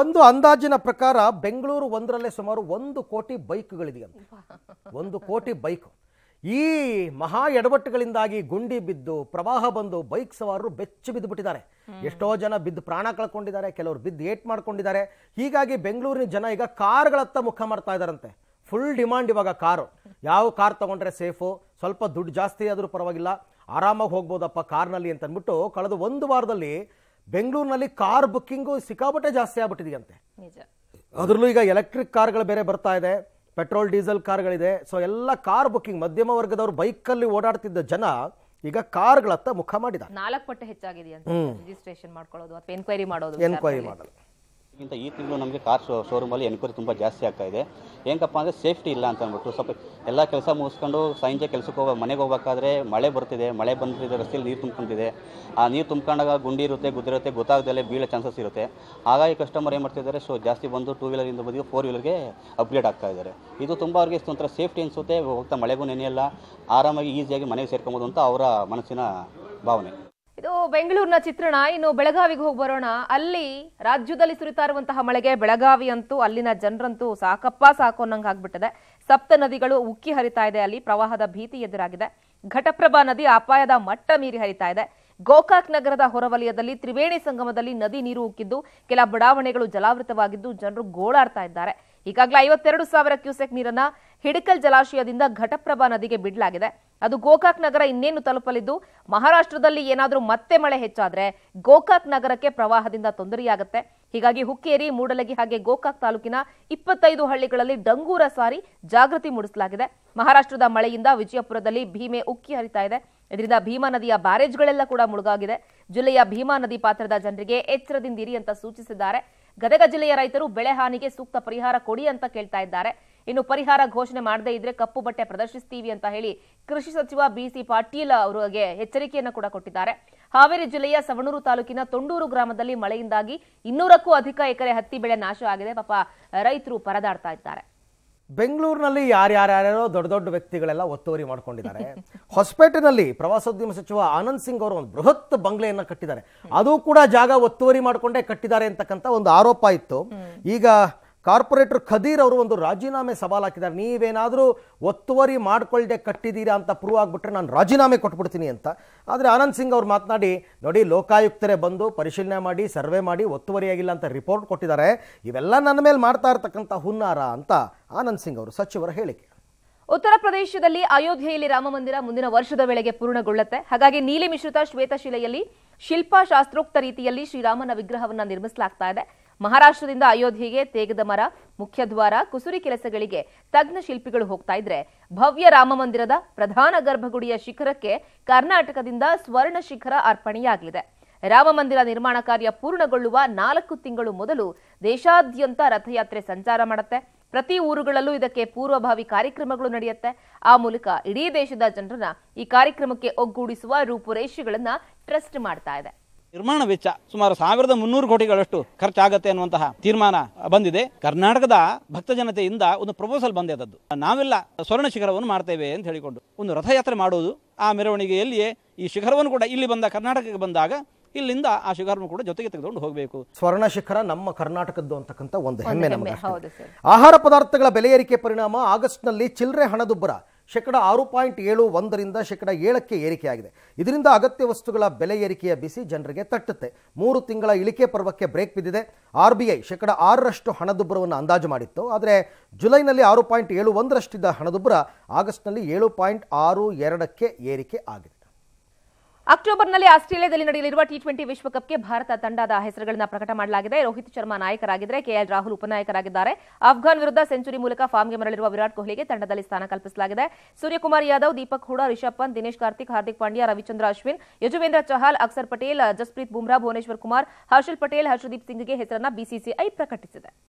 ಒಂದು ಅಂದಾಜಿನ ಪ್ರಕಾರ ಬೆಂಗಳೂರು ಒಂದರಲ್ಲೇ ಸುಮಾರು ಒಂದು ಕೋಟಿ ಬೈಕ್ಗಳಿದೆಯಂತೆ ಒಂದು ಕೋಟಿ ಬೈಕ್ ಈ ಮಹಾ ಎಡವಟ್ಟುಗಳಿಂದಾಗಿ ಗುಂಡಿ ಬಿದ್ದು ಪ್ರವಾಹ ಬಂದು ಬೈಕ್ ಸವಾರರು ಬೆಚ್ಚಿ ಬಿದ್ದು ಬಿಟ್ಟಿದ್ದಾರೆ ಎಷ್ಟೋ ಜನ ಬಿದ್ದು ಪ್ರಾಣ ಕಳ್ಕೊಂಡಿದ್ದಾರೆ ಕೆಲವರು ಬಿದ್ದು ಏಟ್ ಮಾಡ್ಕೊಂಡಿದ್ದಾರೆ ಹೀಗಾಗಿ ಬೆಂಗಳೂರಿನ ಜನ ಈಗ ಕಾರ್ಗಳತ್ತ ಮುಖ ಮಾಡ್ತಾ ಇದ್ದಾರಂತೆ ಫುಲ್ ಡಿಮಾಂಡ್ ಇವಾಗ ಕಾರು ಯಾವ ಕಾರ್ ತಗೊಂಡ್ರೆ ಸೇಫು ಸ್ವಲ್ಪ ದುಡ್ಡು ಜಾಸ್ತಿ ಆದರೂ ಪರವಾಗಿಲ್ಲ ಆರಾಮಾಗಿ ಹೋಗ್ಬೋದಪ್ಪ ಕಾರ್ನಲ್ಲಿ ಅಂತ ಅಂದ್ಬಿಟ್ಟು ಕಳೆದ ಒಂದು ವಾರದಲ್ಲಿ ಬೆಂಗಳೂರಿನಲ್ಲಿ ಕಾರ್ ಬುಕ್ಕಿಂಗು ಸಿಕ್ಕಾಬಟ್ಟೆ ಜಾಸ್ತಿ ಆಗ್ಬಿಟ್ಟಿದೆಯಂತೆ ಅದರಲ್ಲೂ ಈಗ ಎಲೆಕ್ಟ್ರಿಕ್ ಕಾರ್ಗಳು ಬೇರೆ ಬರ್ತಾ ಇದೆ ಪೆಟ್ರೋಲ್ ಡೀಸೆಲ್ ಕಾರ್ಗಳಿದೆ ಸೊ ಎಲ್ಲ ಕಾರ್ ಬುಕ್ಕಿಂಗ್ ಮಧ್ಯಮ ವರ್ಗದವರು ಬೈಕಲ್ಲಿ ಓಡಾಡ್ತಿದ್ದ ಜನ ಈಗ ಕಾರ್ಗಳತ್ತ ಮುಖ ಮಾಡಿದ ನಾಲ್ಕು ಪಟ್ಟು ಹೆಚ್ಚಾಗಿದೆ ರಿಜಿಸ್ಟ್ರೇಷನ್ ಮಾಡ್ಕೊಳ್ಳೋದು ಅಥವಾ ಎನ್ಕ್ವೈರಿ ಮಾಡೋದು ಎನ್ಕ್ವೈರಿ ಮಾಡೋದು ಇಂತ ಈ ತಿಂಗಳು ನಮಗೆ ಕಾರ್ ಶೋ ಶೋರೂಮಲ್ಲಿ ಎನ್ಕ್ವೈರಿ ತುಂಬ ಜಾಸ್ತಿ ಆಗ್ತಾ ಇದೆ ಹೆಂಗಪ್ಪ ಅಂದರೆ ಸೇಫ್ಟಿ ಇಲ್ಲ ಅಂತ ಅಂದ್ಬಿಟ್ಟು ಸ್ವಲ್ಪ ಎಲ್ಲ ಕೆಲಸ ಮುಗಿಸ್ಕೊಂಡು ಸಂಜೆ ಕೆಲಸಕ್ಕೆ ಹೋಗೋ ಮನೆಗೆ ಹೋಗ್ಬೇಕಾದ್ರೆ ಮಳೆ ಬರ್ತಿದೆ ಮಳೆ ಬಂದಿದೆ ರಸ್ತೆಯಲ್ಲಿ ನೀರು ತುಂಬ್ಕೊಂಡಿದೆ ಆ ನೀರು ತುಂಬ್ಕೊಂಡಾಗ ಗುಂಡಿ ಇರುತ್ತೆ ಗುದ್ದಿರುತ್ತೆ ಗೊತ್ತಾಗದಲ್ಲೇ ಬೀಳೋ ಚಾನ್ಸಸ್ ಇರುತ್ತೆ ಹಾಗಾಗಿ ಕಸ್ಟಮರ್ ಏನು ಮಾಡ್ತಿದ್ದಾರೆ ಸೊ ಜಾಸ್ತಿ ಬಂದು ಟೂ ವೀಲರಿಂದ ಬದಿಗೆ ಫೋರ್ ವೀಲರ್ಗೆ ಅಪ್ಗ್ರೇಡ್ ಆಗ್ತಾ ಇದ್ದಾರೆ ಇದು ತುಂಬ ಅವ್ರಿಗೆ ಒಂಥರ ಸೇಫ್ಟಿ ಅನಿಸುತ್ತೆ ಹೋಗ್ತಾ ಮಳೆಗೂ ನೆನೆಯಲ್ಲ ಆರಾಮಾಗಿ ಈಸಿಯಾಗಿ ಮನೆಗೆ ಸೇರ್ಕೊಬೋದು ಅಂತ ಅವರ ಮನಸ್ಸಿನ ಭಾವನೆ ಬೆಂಗಳೂರಿನ ಚಿತ್ರಣ ಇನ್ನು ಬೆಳಗಾವಿಗೆ ಹೋಗಿ ಬರೋಣ ಅಲ್ಲಿ ರಾಜ್ಯದಲ್ಲಿ ಸುರಿತಾ ಇರುವಂತಹ ಮಳೆಗೆ ಬೆಳಗಾವಿ ಅಂತೂ ಅಲ್ಲಿನ ಜನರಂತೂ ಸಾಕಪ್ಪ ಸಾಕು ಅನ್ನಂಗೆ ಆಗ್ಬಿಟ್ಟಿದೆ ಸಪ್ತ ನದಿಗಳು ಉಕ್ಕಿ ಹರಿತಾ ಇದೆ ಅಲ್ಲಿ ಪ್ರವಾಹದ ಭೀತಿ ಎದುರಾಗಿದೆ ಘಟಪ್ರಭಾ ನದಿ ಅಪಾಯದ ಮಟ್ಟ ಮೀರಿ ಹರಿತಾ ಇದೆ ಗೋಕಾಕ್ ನಗರದ ಹೊರವಲಯದಲ್ಲಿ ತ್ರಿವೇಣಿ ಸಂಗಮದಲ್ಲಿ ನದಿ ನೀರು ಉಕ್ಕಿದ್ದು ಕೆಲ ಬಡಾವಣೆಗಳು ಜಲಾವೃತವಾಗಿದ್ದು ಜನರು ಗೋಳಾಡ್ತಾ ಇದ್ದಾರೆ ಈಗಾಗಲೇ ಐವತ್ತೆರಡು ಸಾವಿರ ಕ್ಯೂಸೆಕ್ ನೀರನ್ನ ಹಿಡಕಲ್ ಜಲಾಶಯದಿಂದ ಘಟಪ್ರಭಾ ನದಿಗೆ ಬಿಡಲಾಗಿದೆ ಅದು ಗೋಕಾಕ್ ನಗರ ಇನ್ನೇನು ತಲುಪಲಿದ್ದು ಮಹಾರಾಷ್ಟ್ರದಲ್ಲಿ ಏನಾದರೂ ಮತ್ತೆ ಮಳೆ ಹೆಚ್ಚಾದ್ರೆ ಗೋಕಾಕ್ ನಗರಕ್ಕೆ ಪ್ರವಾಹದಿಂದ ತೊಂದರೆಯಾಗುತ್ತೆ ಹೀಗಾಗಿ ಹುಕ್ಕೇರಿ ಮೂಡಲಗಿ ಹಾಗೆ ಗೋಕಾಕ್ ತಾಲೂಕಿನ ಇಪ್ಪತ್ತೈದು ಹಳ್ಳಿಗಳಲ್ಲಿ ಡಂಗೂರ ಸಾರಿ ಜಾಗೃತಿ ಮೂಡಿಸಲಾಗಿದೆ ಮಹಾರಾಷ್ಟ್ರದ ಮಳೆಯಿಂದ ವಿಜಯಪುರದಲ್ಲಿ ಭೀಮೆ ಉಕ್ಕಿ ಹರಿತಾ ಇದೆ ಇದರಿಂದ ಭೀಮಾ ನದಿಯ ಬ್ಯಾರೇಜ್ಗಳೆಲ್ಲ ಕೂಡ ಮುಳುಗಾಗಿದೆ ಜಿಲ್ಲೆಯ ಭೀಮಾ ನದಿ ಪಾತ್ರದ ಜನರಿಗೆ ಎಚ್ಚರದಿಂದಿರಿ ಅಂತ ಸೂಚಿಸಿದ್ದಾರೆ ಗದಗ ಜಿಲ್ಲೆಯ ರೈತರು ಬೆಳೆ ಹಾನಿಗೆ ಸೂಕ್ತ ಪರಿಹಾರ ಕೊಡಿ ಅಂತ ಕೇಳ್ತಾ ಇದ್ದಾರೆ ಇನ್ನು ಪರಿಹಾರ ಘೋಷಣೆ ಮಾಡದೇ ಇದ್ರೆ ಕಪ್ಪು ಬಟ್ಟೆ ಪ್ರದರ್ಶಿಸ್ತೀವಿ ಅಂತ ಹೇಳಿ ಕೃಷಿ ಸಚಿವ ಬಿಸಿ ಪಾಟೀಲ್ ಅವರಿಗೆ ಎಚ್ಚರಿಕೆಯನ್ನು ಕೂಡ ಕೊಟ್ಟಿದ್ದಾರೆ ಹಾವೇರಿ ಜಿಲ್ಲೆಯ ಸವಣೂರು ತಾಲೂಕಿನ ತೊಂಡೂರು ಗ್ರಾಮದಲ್ಲಿ ಮಳೆಯಿಂದಾಗಿ ಇನ್ನೂರಕ್ಕೂ ಅಧಿಕ ಎಕರೆ ಹತ್ತಿ ಬೆಳೆ ನಾಶ ಆಗಿದೆ ಪಾಪ ರೈತರು ಪರದಾಡ್ತಾ ಇದ್ದಾರೆ ಬೆಂಗಳೂರಿನಲ್ಲಿ ಯಾರ್ಯಾರ್ಯಾರೋ ದೊಡ್ಡ ದೊಡ್ಡ ವ್ಯಕ್ತಿಗಳೆಲ್ಲ ಒತ್ತುವರಿ ಮಾಡ್ಕೊಂಡಿದ್ದಾರೆ ಹೊಸಪೇಟೆನಲ್ಲಿ ಪ್ರವಾಸೋದ್ಯಮ ಸಚಿವ ಆನಂದ್ ಸಿಂಗ್ ಅವರು ಒಂದು ಬೃಹತ್ ಬಂಗ್ಲೆಯನ್ನ ಕಟ್ಟಿದ್ದಾರೆ ಅದು ಕೂಡ ಜಾಗ ಒತ್ತುವರಿ ಮಾಡಿಕೊಂಡೇ ಕಟ್ಟಿದ್ದಾರೆ ಅಂತಕ್ಕಂಥ ಒಂದು ಆರೋಪ ಇತ್ತು ಈಗ ಕಾರ್ಪೊರೇಟರ್ ಖದೀರ್ ಅವರು ಒಂದು ರಾಜೀನಾಮೆ ಸವಾಲು ಹಾಕಿದ್ದಾರೆ ನೀವೇನಾದರೂ ಒತ್ತುವರಿ ಮಾಡ್ಕೊಳ್ಳದೆ ಕಟ್ಟಿದ್ದೀರಾ ಅಂತ ಪ್ರೂವ್ ಆಗಿಬಿಟ್ರೆ ನಾನು ರಾಜೀನಾಮೆ ಕೊಟ್ಬಿಡ್ತೀನಿ ಅಂತ ಆದರೆ ಆನಂದ್ ಸಿಂಗ್ ಅವರು ಮಾತನಾಡಿ ನೋಡಿ ಲೋಕಾಯುಕ್ತರೇ ಬಂದು ಪರಿಶೀಲನೆ ಮಾಡಿ ಸರ್ವೆ ಮಾಡಿ ಒತ್ತುವರಿಯಾಗಿಲ್ಲ ಅಂತ ರಿಪೋರ್ಟ್ ಕೊಟ್ಟಿದ್ದಾರೆ ಇವೆಲ್ಲ ನನ್ನ ಮೇಲೆ ಮಾಡ್ತಾ ಇರ್ತಕ್ಕಂಥ ಹುನ್ನಾರ ಅಂತ ಆನಂದ್ ಸಿಂಗ್ ಅವರು ಸಚಿವರ ಹೇಳಿಕೆ ಉತ್ತರ ಪ್ರದೇಶದಲ್ಲಿ ಅಯೋಧ್ಯೆಯಲ್ಲಿ ರಾಮ ಮಂದಿರ ಮುಂದಿನ ವರ್ಷದ ವೇಳೆಗೆ ಪೂರ್ಣಗೊಳ್ಳುತ್ತೆ ಹಾಗಾಗಿ ನೀಲಿ ಮಿಶ್ರಿತ ಶ್ವೇತಶಿಲೆಯಲ್ಲಿ ಶಾಸ್ತ್ರೋಕ್ತ ರೀತಿಯಲ್ಲಿ ಶ್ರೀರಾಮನ ವಿಗ್ರಹವನ್ನು ನಿರ್ಮಿಸಲಾಗ್ತಾ ಇದೆ ಮಹಾರಾಷ್ಟ್ರದಿಂದ ಅಯೋಧ್ಯೆಗೆ ತೇಗದ ಮರ ಮುಖ್ಯದ್ವಾರ ಕುಸುರಿ ಕೆಲಸಗಳಿಗೆ ತಜ್ಞ ಶಿಲ್ಪಿಗಳು ಹೋಗ್ತಾ ಇದ್ರೆ ಭವ್ಯ ರಾಮ ಮಂದಿರದ ಪ್ರಧಾನ ಗರ್ಭಗುಡಿಯ ಶಿಖರಕ್ಕೆ ಕರ್ನಾಟಕದಿಂದ ಸ್ವರ್ಣ ಶಿಖರ ಅರ್ಪಣೆಯಾಗಲಿದೆ ರಾಮ ಮಂದಿರ ನಿರ್ಮಾಣ ಕಾರ್ಯ ಪೂರ್ಣಗೊಳ್ಳುವ ನಾಲ್ಕು ತಿಂಗಳು ಮೊದಲು ದೇಶಾದ್ಯಂತ ರಥಯಾತ್ರೆ ಸಂಚಾರ ಮಾಡುತ್ತೆ ಪ್ರತಿ ಊರುಗಳಲ್ಲೂ ಇದಕ್ಕೆ ಪೂರ್ವಭಾವಿ ಕಾರ್ಯಕ್ರಮಗಳು ನಡೆಯುತ್ತೆ ಆ ಮೂಲಕ ಇಡೀ ದೇಶದ ಜನರನ್ನ ಈ ಕಾರ್ಯಕ್ರಮಕ್ಕೆ ಒಗ್ಗೂಡಿಸುವ ರೂಪುರೇಷೆಗಳನ್ನ ಟ್ರಸ್ಟ್ ಮಾಡ್ತಾ ಇದೆ ನಿರ್ಮಾಣ ವೆಚ್ಚ ಸುಮಾರು ಸಾವಿರದ ಮುನ್ನೂರು ಕೋಟಿಗಳಷ್ಟು ಖರ್ಚಾಗತ್ತೆ ಅನ್ನುವಂತಹ ತೀರ್ಮಾನ ಬಂದಿದೆ ಕರ್ನಾಟಕದ ಭಕ್ತ ಜನತೆಯಿಂದ ಒಂದು ಪ್ರಪೋಸಲ್ ಬಂದಿದ್ದದ್ದು ನಾವೆಲ್ಲ ಸ್ವರ್ಣ ಶಿಖರವನ್ನು ಮಾಡ್ತೇವೆ ಅಂತ ಹೇಳಿಕೊಂಡು ಒಂದು ರಥಯಾತ್ರೆ ಮಾಡುವುದು ಆ ಮೆರವಣಿಗೆಯಲ್ಲಿಯೇ ಈ ಶಿಖರವನ್ನು ಕೂಡ ಇಲ್ಲಿ ಬಂದ ಕರ್ನಾಟಕಕ್ಕೆ ಬಂದಾಗ ಇಲ್ಲಿಂದ ಆ ಶಿಖರನ್ನು ಕೂಡ ಜೊತೆಗೆ ತೆಗೆದುಕೊಂಡು ಹೋಗಬೇಕು ಸ್ವರ್ಣ ಶಿಖರ ನಮ್ಮ ಕರ್ನಾಟಕದ್ದು ಅಂತಕ್ಕಂಥ ಒಂದು ಹೆಮ್ಮೆ ನಮಗೆ ಆಹಾರ ಪದಾರ್ಥಗಳ ಬೆಲೆ ಏರಿಕೆ ಪರಿಣಾಮ ಆಗಸ್ಟ್ನಲ್ಲಿ ಚಿಲ್ಲರೆ ಹಣದುಬ್ಬರ ಶೇಕಡ ಆರು ಪಾಯಿಂಟ್ ಏಳು ಒಂದರಿಂದ ಶೇಕಡ ಏಳಕ್ಕೆ ಏರಿಕೆಯಾಗಿದೆ ಇದರಿಂದ ಅಗತ್ಯ ವಸ್ತುಗಳ ಬೆಲೆ ಏರಿಕೆಯ ಬಿಸಿ ಜನರಿಗೆ ತಟ್ಟುತ್ತೆ ಮೂರು ತಿಂಗಳ ಇಳಿಕೆ ಪರ್ವಕ್ಕೆ ಬ್ರೇಕ್ ಬಿದ್ದಿದೆ ಆರ್ ಬಿ ಐ ಶೇಕಡ ಆರರಷ್ಟು ಹಣದುಬ್ಬರವನ್ನು ಅಂದಾಜು ಮಾಡಿತ್ತು ಆದರೆ ಜುಲೈನಲ್ಲಿ ಆರು ಪಾಯಿಂಟ್ ಏಳು ಒಂದರಷ್ಟಿದ್ದ ಹಣದುಬ್ಬರ ಆಗಸ್ಟ್ನಲ್ಲಿ ಏಳು ಪಾಯಿಂಟ್ ಆರು ಎರಡಕ್ಕೆ ಏರಿಕೆ ಆಗಿದೆ ಅಕ್ಟೋಬರ್ನಲ್ಲಿ ಆಸ್ಟ್ರೇಲಿಯಾದಲ್ಲಿ ನಡೆಯಲಿರುವ ಟಿ ಟ್ವೆಂಟಿ ವಿಶ್ವಕಪ್ಗೆ ಭಾರತ ತಂಡದ ಹೆಸರುಗಳನ್ನು ಪ್ರಕಟ ಮಾಡಲಾಗಿದೆ ರೋಹಿತ್ ಶರ್ಮಾ ನಾಯಕರಾಗಿದ್ದರೆ ಕೆಎಲ್ ರಾಹುಲ್ ಉಪನಾಯಕರಾಗಿದ್ದಾರೆ ಅಫ್ಘಾನ್ ವಿರುದ್ಧ ಸೆಂಚುರಿ ಮೂಲಕ ಫಾರ್ಮ್ಗೆ ಮರಳಿರುವ ವಿರಾಟ್ ಕೊಹ್ಲಿಗೆ ತಂಡದಲ್ಲಿ ಸ್ಥಾನ ಕಲ್ಪಿಸಲಾಗಿದೆ ಸೂರ್ಯಕುಮಾರ್ ಯಾದವ್ ದೀಪಕ್ ಹೂಡಾ ರಿಷಬ್ ಪಂತ್ ದಿನೇಶ್ ಕಾರ್ತಿಕ್ ಹಾರ್ದಿಕ್ ಪಾಂಡ್ಯ ರವಿಚಂದ್ರ ಅಶ್ವಿನ್ ಯಜುವೇಂದ್ರ ಚಹಲ್ ಅಕ್ಸರ್ ಪಟೇಲ್ ಜಸ್ಪ್ರೀತ್ ಬುಮ್ರಾ ಭುವನೇಶ್ವರ್ ಕುಮಾರ್ ಹರ್ಷಲ್ ಪಟೇಲ್ ಹರ್ಷದೀಪ್ ಸಿಂಗ್ಗೆ ಹೆಸರನ್ನು ಬಿಸಿಸಿಐ ಪ್ರಕಟಿಸಿದೆ